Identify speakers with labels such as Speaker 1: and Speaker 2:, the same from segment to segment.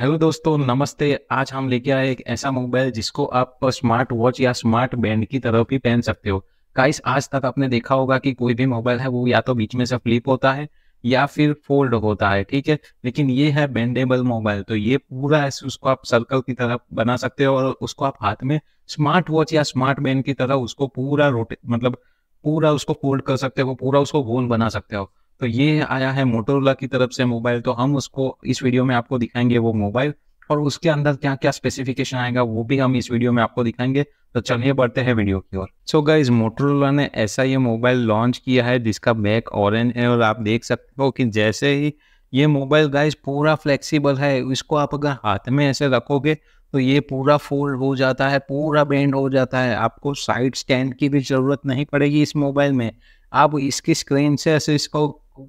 Speaker 1: hello दोस्तों नमस्ते आज हम लेके आए एक ऐसा मोबाइल जिसको आप स्मार्ट वॉच या स्मार्ट बैंड की तरह भी पहन सकते हो काइस आज तक आपने देखा होगा कि कोई भी मोबाइल है वो या तो बीच में से फ्लिप होता है या फिर फोल्ड होता है ठीक है लेकिन ये है बेंडेबल मोबाइल तो ये पूरा ऐसे उसको आप सर्कल की तरह बना सकते हो और उसको आप हाथ में स्मार्ट वॉच या स्मार्ट बैंड की तरह उसको पूरा रोटे मतलब पूरा उसको फोल्ड कर सकते हो पूरा उसको गोल बना सकते हो तो ये आया है मोटोरोला की तरफ से मोबाइल तो हम उसको इस वीडियो में आपको दिखाएंगे वो मोबाइल और उसके अंदर क्या क्या स्पेसिफिकेशन आएगा वो भी हम इस वीडियो में आपको दिखाएंगे तो चलिए बढ़ते हैं वीडियो की ओर सो गाइज मोटरोला ने ऐसा ये मोबाइल लॉन्च किया है जिसका बैक ऑरेंज है और आप देख सकते हो कि जैसे ही ये मोबाइल गाइज पूरा फ्लेक्सिबल है इसको आप अगर हाथ में ऐसे रखोगे तो ये पूरा फोल्ड हो जाता है पूरा बेंड हो जाता है आपको साइड स्टैंड की भी ज़रूरत नहीं पड़ेगी इस मोबाइल में आप इसकी स्क्रीन से ऐसे इसको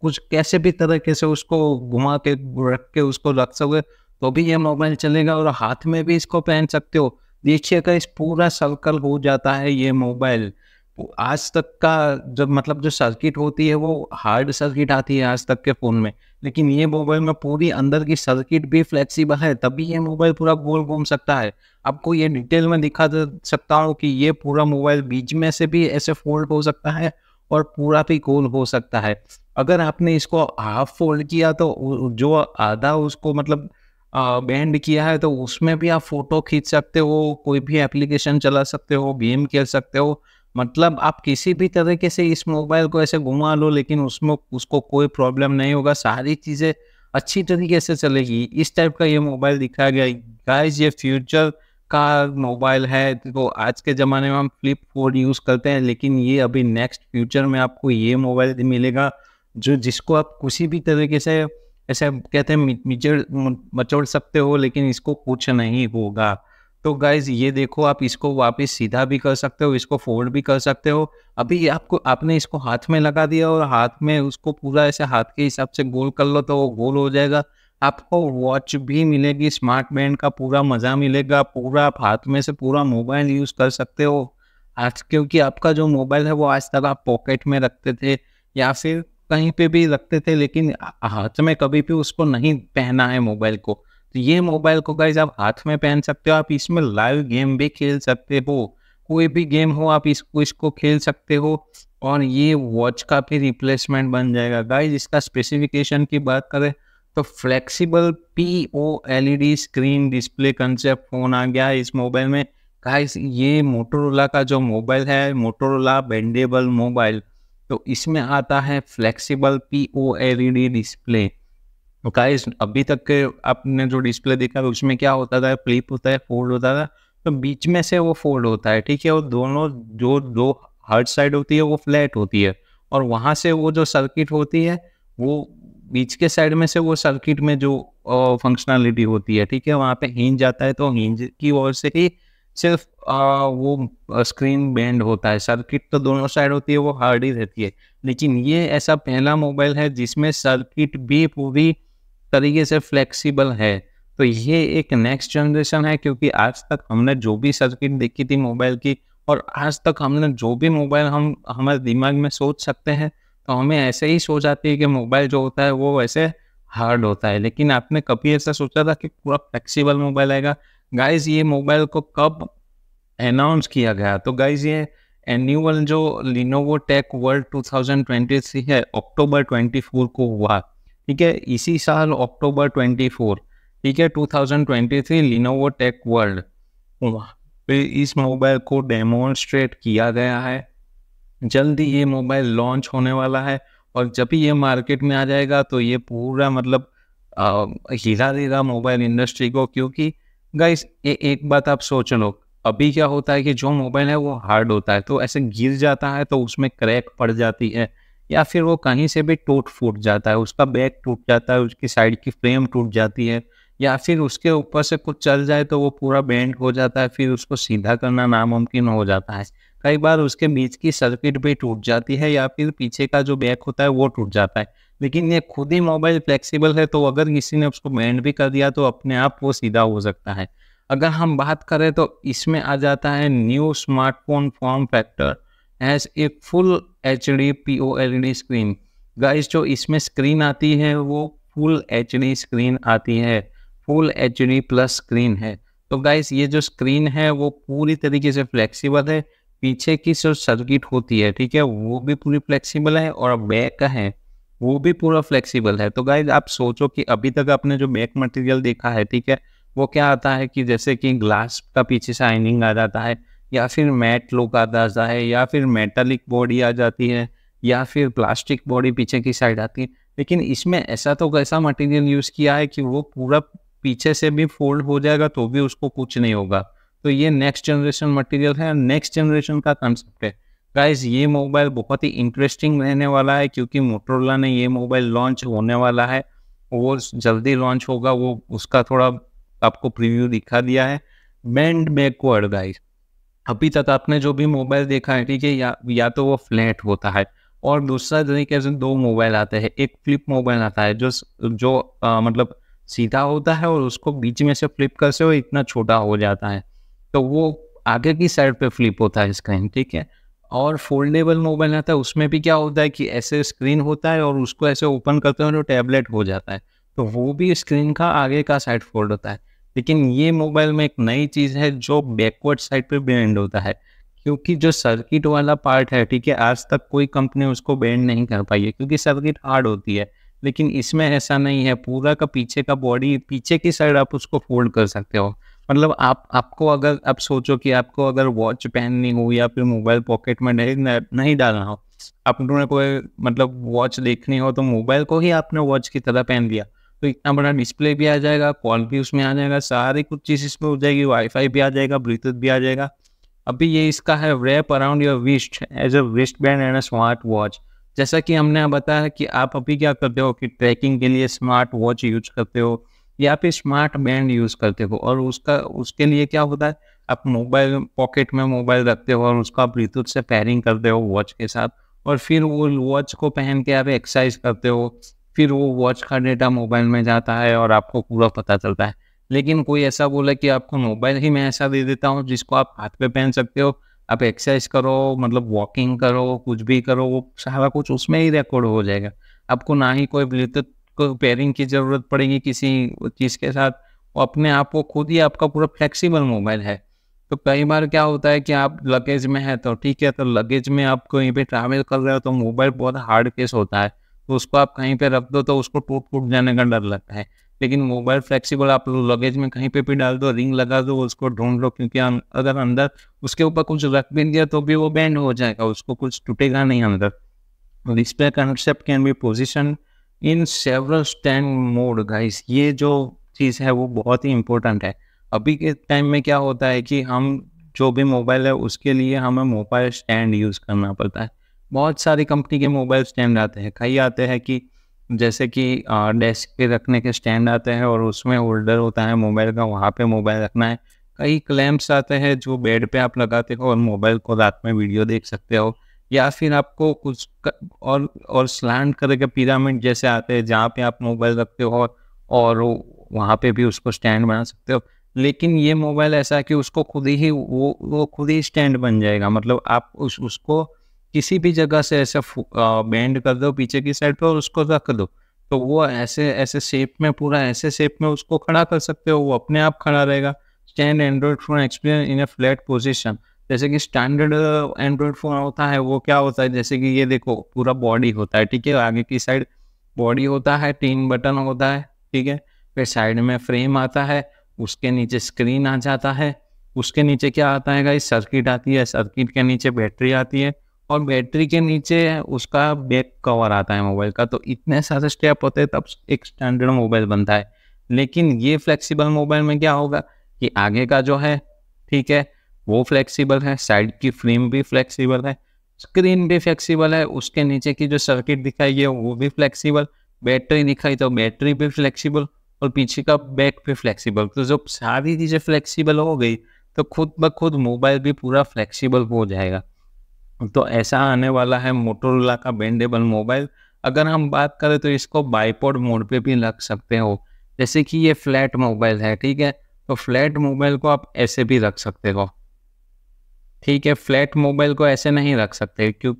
Speaker 1: कुछ कैसे भी तरह कैसे उसको घुमा के रख के उसको रख सकोगे तो भी ये मोबाइल चलेगा और हाथ में भी इसको पहन सकते हो देखिए का इस पूरा सर्कल हो जाता है ये मोबाइल तो आज तक का जब मतलब जो सर्किट होती है वो हार्ड सर्किट आती है आज तक के फ़ोन में लेकिन ये मोबाइल में पूरी अंदर की सर्किट भी फ्लेक्सिबल है तभी ये मोबाइल पूरा गोल घूम सकता है आपको ये डिटेल में दिखा सकता हूँ कि ये पूरा मोबाइल बीच में से भी ऐसे फोल्ड हो सकता है और पूरा भी गोल हो सकता है अगर आपने इसको हाफ फोल्ड किया तो जो आधा उसको मतलब बैंड किया है तो उसमें भी आप फोटो खींच सकते हो कोई भी एप्लीकेशन चला सकते हो गेम खेल सकते हो मतलब आप किसी भी तरीके से इस मोबाइल को ऐसे घुमा लो लेकिन उसमें उसको कोई प्रॉब्लम नहीं होगा सारी चीज़ें अच्छी तरीके से चलेगी इस टाइप का ये मोबाइल दिखाया गया गाइस ये फ्यूचर का मोबाइल है तो आज के ज़माने में हम फ्लिप फोन यूज़ करते हैं लेकिन ये अभी नेक्स्ट फ्यूचर में आपको ये मोबाइल मिलेगा जो जिसको आप किसी भी तरीके से ऐसे कहते हैं मिचड़ मचोड़ सकते हो लेकिन इसको कुछ नहीं होगा तो गाइज ये देखो आप इसको वापस सीधा भी कर सकते हो इसको फोल्ड भी कर सकते हो अभी आपको आपने इसको हाथ में लगा दिया और हाथ में उसको पूरा ऐसे हाथ के हिसाब से गोल कर लो तो वो गोल हो जाएगा आपको वॉच भी मिलेगी स्मार्ट बैंड का पूरा मज़ा मिलेगा पूरा आप हाथ में से पूरा मोबाइल यूज़ कर सकते हो आज क्योंकि आपका जो मोबाइल है वो आज तक आप पॉकेट में रखते थे या फिर कहीं पे भी रखते थे लेकिन हाथ में कभी भी उसको नहीं पहना है मोबाइल को तो ये मोबाइल को गाइज आप हाथ में पहन सकते हो आप इसमें लाइव गेम भी खेल सकते हो कोई भी गेम हो आप इसको इसको खेल सकते हो और ये वॉच का भी रिप्लेसमेंट बन जाएगा गाइज इसका स्पेसिफिकेशन की बात करें तो flexible P O L E D screen display concept phone आ गया है इस मोबाइल में गाइस ये मोटोरोला का जो मोबाइल है मोटोरोला बेंडेबल मोबाइल तो इसमें आता है flexible P O L E D display guys अभी तक के आपने जो डिस्प्ले देखा है उसमें क्या होता था फ्लिप होता है फोल्ड होता था तो बीच में से वो फोल्ड होता है ठीक है और दोनों जो दो हर्ड साइड होती है वो फ्लैट होती है और वहाँ से वो जो सर्किट होती है वो बीच के साइड में से वो सर्किट में जो फंक्शनलिटी होती है ठीक है वहाँ पे हिंज जाता है तो हिंज की ओर से ही सिर्फ आ, वो स्क्रीन बेंड होता है सर्किट तो दोनों साइड होती है वो हार्ड ही रहती है लेकिन ये ऐसा पहला मोबाइल है जिसमें सर्किट भी पूरी तरीके से फ्लेक्सिबल है तो ये एक नेक्स्ट जनरेशन है क्योंकि आज तक हमने जो भी सर्किट देखी थी मोबाइल की और आज तक हमने जो भी मोबाइल हम हमारे दिमाग में सोच सकते हैं तो हमें ऐसे ही सोच आती है कि मोबाइल जो होता है वो वैसे हार्ड होता है लेकिन आपने कभी ऐसा सोचा था कि पूरा फ्लेक्सिबल मोबाइल आएगा गाइज ये मोबाइल को कब अनाउंस किया गया तो गाइज ये एनुअल जो लिनोवो टेक वर्ल्ड 2023 है अक्टूबर 24 को हुआ ठीक है इसी साल अक्टूबर 24 ठीक है 2023 लिनोवो टेक वर्ल्ड इस मोबाइल को डेमोन्स्ट्रेट किया गया है जल्दी ये मोबाइल लॉन्च होने वाला है और जब भी ये मार्केट में आ जाएगा तो ये पूरा मतलब हिला देगा मोबाइल इंडस्ट्री को क्योंकि गाइस ये एक बात आप सोच लो अभी क्या होता है कि जो मोबाइल है वो हार्ड होता है तो ऐसे गिर जाता है तो उसमें क्रैक पड़ जाती है या फिर वो कहीं से भी टूट फूट जाता है उसका बैक टूट जाता है उसकी साइड की फ्रेम टूट जाती है या फिर उसके ऊपर से कुछ चल जाए तो वो पूरा बेंड हो जाता है फिर उसको सीधा करना नामुमकिन हो जाता है कई बार उसके बीच की सर्किट भी टूट जाती है या फिर पीछे का जो बैक होता है वो टूट जाता है लेकिन ये खुद ही मोबाइल फ्लेक्सिबल है तो अगर किसी ने उसको बैंड भी कर दिया तो अपने आप वो सीधा हो सकता है अगर हम बात करें तो इसमें आ जाता है new smartphone form factor as a full H D P O L D screen guys जो इसमें स्क्रीन आती है वो फुल एच डी स्क्रीन आती है full H D plus screen है तो गाइस ये जो स्क्रीन है वो पूरी तरीके से फ्लेक्सिबल है पीछे की जो सर्किट होती है ठीक है वो भी पूरी फ्लेक्सिबल है और बैक का है वो भी पूरा फ्लेक्सिबल है तो गाइज आप सोचो कि अभी तक आपने जो बैक मटेरियल देखा है ठीक है वो क्या आता है कि जैसे कि ग्लास का पीछे शाइनिंग आ जाता है या फिर मैट लुक आ जाता है या फिर मेटालिक बॉडी आ जाती है या फिर प्लास्टिक बॉडी पीछे की साइड आती है लेकिन इसमें ऐसा तो कैसा मटेरियल यूज़ किया है कि वो पूरा पीछे से भी फोल्ड हो जाएगा तो भी उसको कुछ नहीं होगा तो ये नेक्स्ट जनरेशन मटेरियल है नेक्स्ट जनरेशन का कंसेप्ट है गाइज ये मोबाइल बहुत ही इंटरेस्टिंग रहने वाला है क्योंकि मोटरोला ने ये मोबाइल लॉन्च होने वाला है वो जल्दी लॉन्च होगा वो उसका थोड़ा आपको प्रीव्यू दिखा दिया है बैंड बैकवर्ड गाइज अभी तक आपने जो भी मोबाइल देखा है ठीक है या या तो वो फ्लैट होता है और दूसरा तरीके से दो मोबाइल आते हैं एक फ्लिप मोबाइल आता है जो जो आ, मतलब सीधा होता है और उसको बीच में से फ्लिप कर से वो इतना छोटा हो जाता है तो वो आगे की साइड पे फ्लिप होता है स्क्रीन ठीक है और फोल्डेबल मोबाइल आता है तो उसमें भी क्या होता है कि ऐसे स्क्रीन होता है और उसको ऐसे ओपन करते हैं तो टैबलेट हो जाता है तो वो भी स्क्रीन का आगे का साइड फोल्ड होता है लेकिन ये मोबाइल में एक नई चीज़ है जो बैकवर्ड साइड पे बैंड होता है क्योंकि जो सर्किट वाला पार्ट है ठीक है आज तक कोई कंपनी उसको बैंड नहीं कर पाई है क्योंकि सर्किट हार्ड होती है लेकिन इसमें ऐसा नहीं है पूरा का पीछे का बॉडी पीछे की साइड आप उसको फोल्ड कर सकते हो मतलब आप आपको अगर आप सोचो कि आपको अगर वॉच पहननी हो या फिर मोबाइल पॉकेट में नहीं नहीं डालना हो आपने कोई मतलब वॉच देखनी हो तो मोबाइल को ही आपने वॉच की तरह पहन लिया तो इतना बड़ा डिस्प्ले भी आ जाएगा कॉल भी उसमें आ जाएगा सारी कुछ चीज़ इसमें हो जाएगी वाईफाई भी आ जाएगा ब्लूटूथ भी आ जाएगा अभी ये इसका है wrap around your wrist as a wrist band and a smart watch जैसा कि हमने बताया कि आप अभी क्या करते हो कि ट्रैकिंग के लिए स्मार्ट वॉच यूज करते हो या आप स्मार्ट बैंड यूज करते हो और उसका उसके लिए क्या होता है आप मोबाइल पॉकेट में मोबाइल रखते हो और उसका ब्लूटूथ से पैरिंग करते हो वॉच के साथ और फिर वो वॉच को पहन के आप एक्सरसाइज करते हो फिर वो वॉच का डेटा मोबाइल में जाता है और आपको पूरा पता चलता है लेकिन कोई ऐसा बोले कि आपको मोबाइल ही मैं ऐसा दे देता हूँ जिसको आप हाथ पे पहन सकते हो आप एक्सरसाइज करो मतलब वॉकिंग करो कुछ भी करो वो सारा कुछ उसमें ही रिकॉर्ड हो जाएगा आपको ना ही कोई ब्लूटूथ को पेयरिंग की ज़रूरत पड़ेगी किसी चीज़ के साथ वो अपने आप को खुद ही आपका पूरा फ्लेक्सिबल मोबाइल है तो कई बार क्या होता है कि आप लगेज में है तो ठीक है तो लगेज में आप कहीं पर ट्रैवल कर रहे हो तो मोबाइल बहुत हार्ड केस होता है तो उसको आप कहीं पे रख दो तो उसको टूट फूट जाने का डर लगता है लेकिन मोबाइल फ्लेक्सिबल आप लगेज में कहीं पे भी डाल दो रिंग लगा दो उसको ढूंढ लो क्योंकि अं-, अगर अंदर उसके ऊपर कुछ रख भी दिया तो भी वो बैंड हो जाएगा उसको कुछ टूटेगा नहीं अंदर display concept can be position in several stand mode guys ये जो चीज़ है वो बहुत ही इम्पोर्टेंट है अभी के टाइम में क्या होता है कि हम जो भी मोबाइल है उसके लिए हमें मोबाइल स्टैंड यूज़ करना पड़ता है बहुत सारी कंपनी के मोबाइल स्टैंड आते हैं कई आते हैं कि जैसे कि डेस्क पे रखने के स्टैंड आते हैं और उसमें होल्डर होता है मोबाइल का वहाँ पे मोबाइल रखना है कई क्लैम्प्स आते हैं जो बेड पे आप लगाते हो और मोबाइल को रात में वीडियो देख सकते हो या फिर आपको कुछ कर, और और स्लैंड करके पिरामिड जैसे आते हैं जहाँ पे आप मोबाइल रखते हो और वहाँ पे भी उसको स्टैंड बना सकते हो लेकिन ये मोबाइल ऐसा है कि उसको खुद ही वो वो खुद ही स्टैंड बन जाएगा मतलब आप उस उसको किसी भी जगह से ऐसे बेंड कर दो पीछे की साइड पर और उसको रख दो तो वो ऐसे ऐसे शेप में पूरा ऐसे शेप में उसको खड़ा कर सकते हो वो अपने आप खड़ा रहेगा stand android phone experience in a flat position जैसे कि स्टैंडर्ड एंड्रॉयड फ़ोन होता है वो क्या होता है जैसे कि ये देखो पूरा बॉडी होता है ठीक है आगे की साइड बॉडी होता है तीन बटन होता है ठीक है फिर साइड में फ्रेम आता है उसके नीचे स्क्रीन आ जाता है उसके नीचे क्या आता है गाइस सर्किट आती है सर्किट के नीचे बैटरी आती है और बैटरी के नीचे उसका बैक कवर आता है मोबाइल का तो इतने सारे स्टेप होते हैं तब एक स्टैंडर्ड मोबाइल बनता है लेकिन ये फ्लेक्सिबल मोबाइल में क्या होगा कि आगे का जो है ठीक है वो फ्लेक्सिबल है साइड की फ्रेम भी फ्लेक्सिबल है स्क्रीन भी फ्लेक्सिबल है उसके नीचे की जो सर्किट दिखाई है वो भी फ्लेक्सिबल बैटरी दिखाई तो बैटरी भी फ्लेक्सिबल और पीछे का बैक भी फ्लेक्सिबल तो जब सारी चीज़ें फ्लेक्सिबल हो गई तो खुद ब खुद मोबाइल भी पूरा फ्लेक्सिबल हो जाएगा तो ऐसा आने वाला है मोटोरोला का बेंडेबल मोबाइल अगर हम बात करें तो इसको बाईपोड मोड पे भी लग सकते हो जैसे कि ये फ्लैट मोबाइल है ठीक है तो फ्लैट मोबाइल को आप ऐसे भी रख सकते हो ठीक है फ्लैट मोबाइल को ऐसे नहीं रख सकते क्यों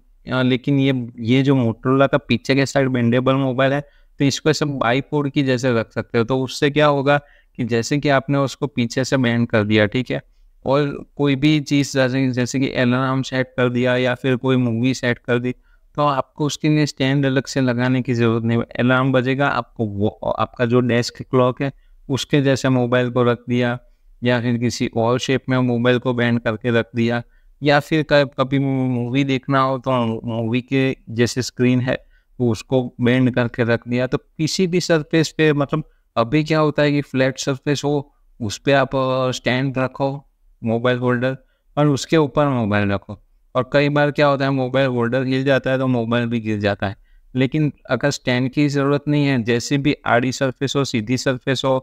Speaker 1: लेकिन ये ये जो मोटरोला का पीछे के साइड बेंडेबल मोबाइल है तो इसको ऐसे बाईपोड की जैसे रख सकते हो तो उससे क्या होगा कि जैसे कि आपने उसको पीछे से बैंड कर दिया ठीक है और कोई भी चीज़ जैसे जैसे कि अलार्म सेट कर दिया या फिर कोई मूवी सेट कर दी तो आपको उसके लिए स्टैंड अलग से लगाने की ज़रूरत नहीं अलार्म बजेगा आपको वो आपका जो डेस्क क्लॉक है उसके जैसे मोबाइल को रख दिया या फिर किसी और शेप में मोबाइल को बैंड करके रख दिया या फिर कभी मूवी देखना हो तो मूवी के जैसे स्क्रीन है तो उसको बैंड करके रख दिया तो किसी भी सरफेस पे मतलब अभी क्या होता है कि फ्लैट सरफेस हो उस पर आप स्टैंड रखो मोबाइल होल्डर और उसके ऊपर मोबाइल रखो और कई बार क्या होता है मोबाइल होल्डर गिर जाता है तो मोबाइल भी गिर जाता है लेकिन अगर स्टैंड की ज़रूरत नहीं है जैसे भी आड़ी सरफेस हो सीधी सरफेस हो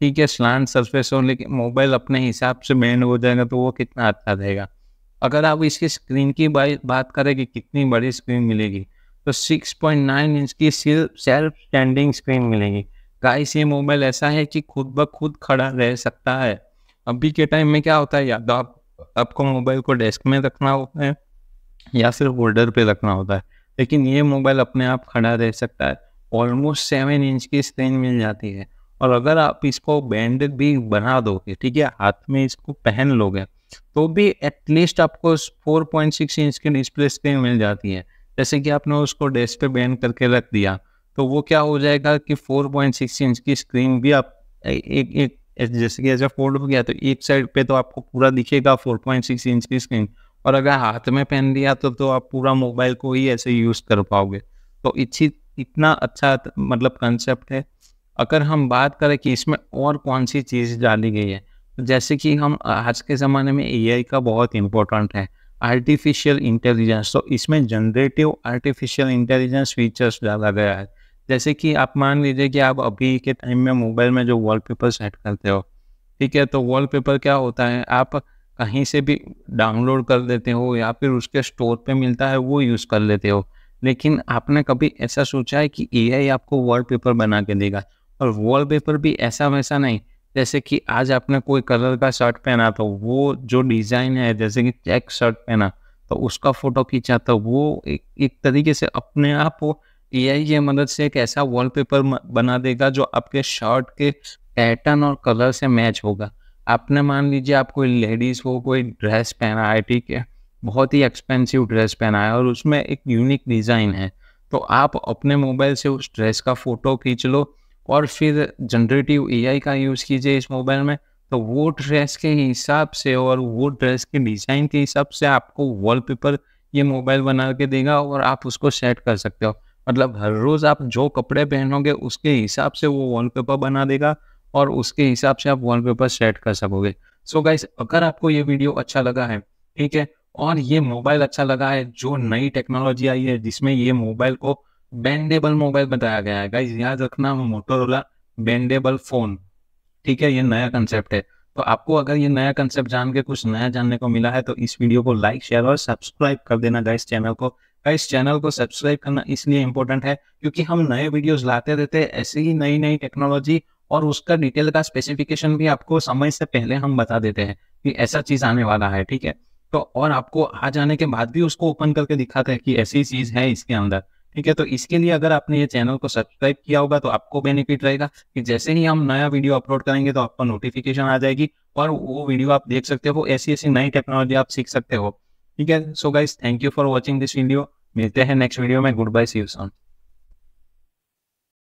Speaker 1: ठीक है स्लान सरफेस हो लेकिन मोबाइल अपने हिसाब से बैंड हो जाएगा तो वो कितना अच्छा रहेगा अगर आप इसकी स्क्रीन की बात करें कि कितनी बड़ी स्क्रीन मिलेगी तो 6.9 इंच की सिर्फ सेल्फ स्टैंडिंग स्क्रीन मिलेगी गाइस ये मोबाइल ऐसा है कि खुद ब खुद खड़ा रह सकता है अभी के टाइम में क्या होता है या तो आप आपको मोबाइल को डेस्क में रखना होता है या सिर्फ होल्डर पे रखना होता है लेकिन ये मोबाइल अपने आप खड़ा रह सकता है ऑलमोस्ट सेवन इंच की स्क्रीन मिल जाती है और अगर आप इसको बैंड भी बना दोगे ठीक है हाथ में इसको पहन लोगे तो भी एटलीस्ट आपको 4.6 इंच की डिस्प्ले स्क्रीन मिल जाती है जैसे कि आपने उसको डेस्क पे बैंड करके रख दिया तो वो क्या हो जाएगा कि 4.6 इंच की स्क्रीन भी आप एक एक जैसे कि ऐसा फोल्ड हो गया तो एक साइड पे तो आपको पूरा दिखेगा 4.6 इंच की स्क्रीन और अगर हाथ में पहन लिया तो तो आप पूरा मोबाइल को ही ऐसे यूज़ कर पाओगे तो इच्छी इतना अच्छा मतलब कंसेप्ट है अगर हम बात करें कि इसमें और कौन सी चीज़ डाली गई है तो जैसे कि हम आज के ज़माने में एआई का बहुत इम्पोर्टेंट है आर्टिफिशियल इंटेलिजेंस तो इसमें जनरेटिव आर्टिफिशियल इंटेलिजेंस फीचर्स डाला गया है जैसे कि आप मान लीजिए कि आप अभी के टाइम में मोबाइल में जो वॉलपेपर सेट करते हो ठीक है तो वॉलपेपर क्या होता है आप कहीं से भी डाउनलोड कर देते हो या फिर उसके स्टोर पे मिलता है वो यूज़ कर लेते हो लेकिन आपने कभी ऐसा सोचा है कि ए आपको पेपर बना के देगा और वॉलपेपर भी ऐसा वैसा नहीं जैसे कि आज आपने कोई कलर का शर्ट पहना तो वो जो डिज़ाइन है जैसे कि चेक शर्ट पहना तो उसका फ़ोटो खींचा तो वो एक एक तरीके से अपने आप वो ए मदद से एक ऐसा वॉलपेपर बना देगा जो आपके शर्ट के पैटर्न और कलर से मैच होगा आपने मान लीजिए आप कोई लेडीज़ को कोई ड्रेस पहना है ठीक है बहुत ही एक्सपेंसिव ड्रेस पहना है और उसमें एक यूनिक डिज़ाइन है तो आप अपने मोबाइल से उस ड्रेस का फ़ोटो खींच लो और फिर जनरेटिव एआई का यूज़ कीजिए इस मोबाइल में तो वो ड्रेस के हिसाब से और वो ड्रेस के डिज़ाइन के हिसाब से आपको वॉलपेपर ये मोबाइल बना के देगा और आप उसको सेट कर सकते हो मतलब हर रोज़ आप जो कपड़े पहनोगे उसके हिसाब से वो वॉलपेपर बना देगा और उसके हिसाब से आप वॉलपेपर सेट कर सकोगे सो so गाइस अगर आपको ये वीडियो अच्छा लगा है ठीक है और ये मोबाइल अच्छा लगा है जो नई टेक्नोलॉजी आई है जिसमें ये मोबाइल को बेंडेबल मोबाइल बताया गया है गाइज याद रखना मोटोरोला बेंडेबल फोन ठीक है ये नया कंसेप्ट है तो आपको अगर ये नया कंसेप्ट जान के कुछ नया जानने को मिला है तो इस वीडियो को लाइक शेयर और सब्सक्राइब कर देना गाइस चैनल को गाइस चैनल को सब्सक्राइब करना इसलिए इम्पोर्टेंट है क्योंकि हम नए वीडियोस लाते रहते हैं ऐसे ही नई नई टेक्नोलॉजी और उसका डिटेल का स्पेसिफिकेशन भी आपको समय से पहले हम बता देते हैं कि ऐसा चीज आने वाला है ठीक है तो और आपको आ जाने के बाद भी उसको ओपन करके दिखाते हैं कि ऐसी चीज है इसके अंदर ठीक है तो इसके लिए अगर आपने ये चैनल को सब्सक्राइब किया होगा तो आपको बेनिफिट रहेगा कि जैसे ही हम नया वीडियो अपलोड करेंगे तो आपको नोटिफिकेशन आ जाएगी और वो वीडियो आप देख सकते हो ऐसी ऐसी नई टेक्नोलॉजी आप सीख सकते हो ठीक है so guys thank you for watching this video मिलते हैं नेक्स्ट वीडियो में good bye see you sworn